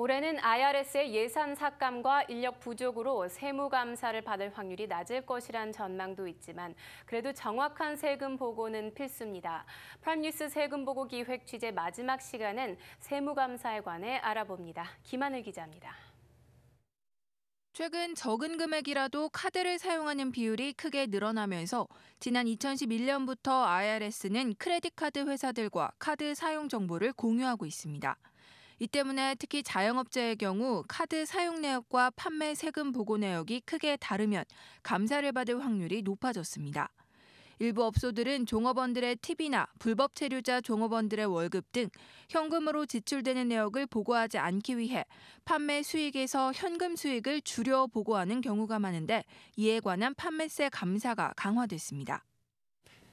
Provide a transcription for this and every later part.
올해는 IRS의 예산 삭감과 인력 부족으로 세무 감사를 받을 확률이 낮을 것이란 전망도 있지만 그래도 정확한 세금 보고는 필수입니다. 프라임뉴스 세금 보고 기획 취재 마지막 시간은 세무 감사에 관해 알아봅니다. 김하늘 기자입니다. 최근 적은 금액이라도 카드를 사용하는 비율이 크게 늘어나면서 지난 2011년부터 IRS는 크레딧 카드 회사들과 카드 사용 정보를 공유하고 있습니다. 이 때문에 특히 자영업자의 경우 카드 사용 내역과 판매 세금 보고 내역이 크게 다르면 감사를 받을 확률이 높아졌습니다. 일부 업소들은 종업원들의 팁이나 불법 체류자 종업원들의 월급 등 현금으로 지출되는 내역을 보고하지 않기 위해 판매 수익에서 현금 수익을 줄여 보고하는 경우가 많은데 이에 관한 판매세 감사가 강화됐습니다.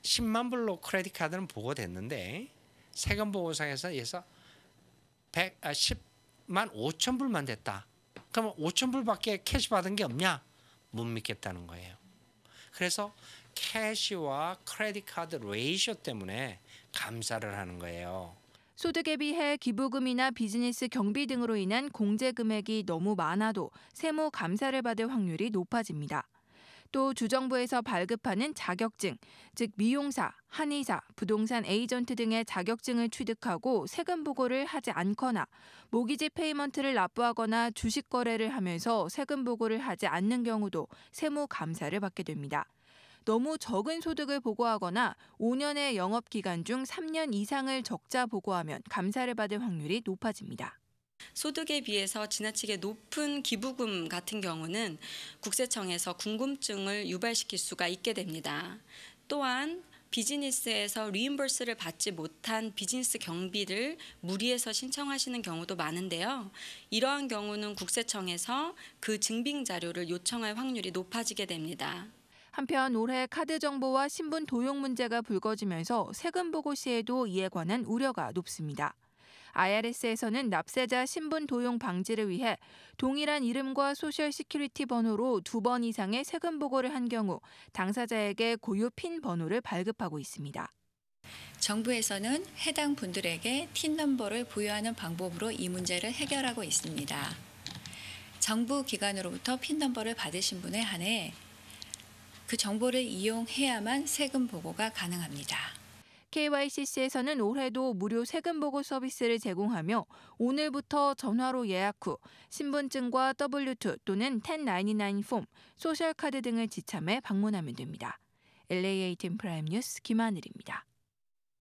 10만 불로 크레딧 카드는 보고됐는데 세금 보고상에서 100, 아, 10만 5천 불만 됐다. 그러면 5천 불밖에 캐시 받은 게 없냐? 못 믿겠다는 거예요. 그래서 캐시와 크레딧 카드 레이셔 때문에 감사를 하는 거예요. 소득에 비해 기부금이나 비즈니스 경비 등으로 인한 공제 금액이 너무 많아도 세무 감사를 받을 확률이 높아집니다. 또 주정부에서 발급하는 자격증, 즉 미용사, 한의사, 부동산 에이전트 등의 자격증을 취득하고 세금 보고를 하지 않거나 모기지 페이먼트를 납부하거나 주식 거래를 하면서 세금 보고를 하지 않는 경우도 세무 감사를 받게 됩니다. 너무 적은 소득을 보고하거나 5년의 영업 기간 중 3년 이상을 적자 보고하면 감사를 받을 확률이 높아집니다. 소득에 비해서 지나치게 높은 기부금 같은 경우는 국세청에서 궁금증을 유발시킬 수가 있게 됩니다. 또한 비즈니스에서 리임버스를 받지 못한 비즈니스 경비를 무리해서 신청하시는 경우도 많은데요. 이러한 경우는 국세청에서 그 증빙 자료를 요청할 확률이 높아지게 됩니다. 한편 올해 카드 정보와 신분 도용 문제가 불거지면서 세금 보고 시에도 이에 관한 우려가 높습니다. IRS에서는 납세자 신분 도용 방지를 위해 동일한 이름과 소셜 시큐리티 번호로 두 번 이상의 세금 보고를 한 경우 당사자에게 고유 핀 번호를 발급하고 있습니다. 정부에서는 해당 분들에게 틴 넘버를 부여하는 방법으로 이 문제를 해결하고 있습니다. 정부 기관으로부터 핀 넘버를 받으신 분에 한해 그 정보를 이용해야만 세금 보고가 가능합니다. KYCC에서는 올해도 무료 세금 보고 서비스를 제공하며 오늘부터 전화로 예약 후 신분증과 W2 또는 1099폼, 소셜카드 등을 지참해 방문하면 됩니다. LAA 팀 프라임 뉴스 김하늘입니다.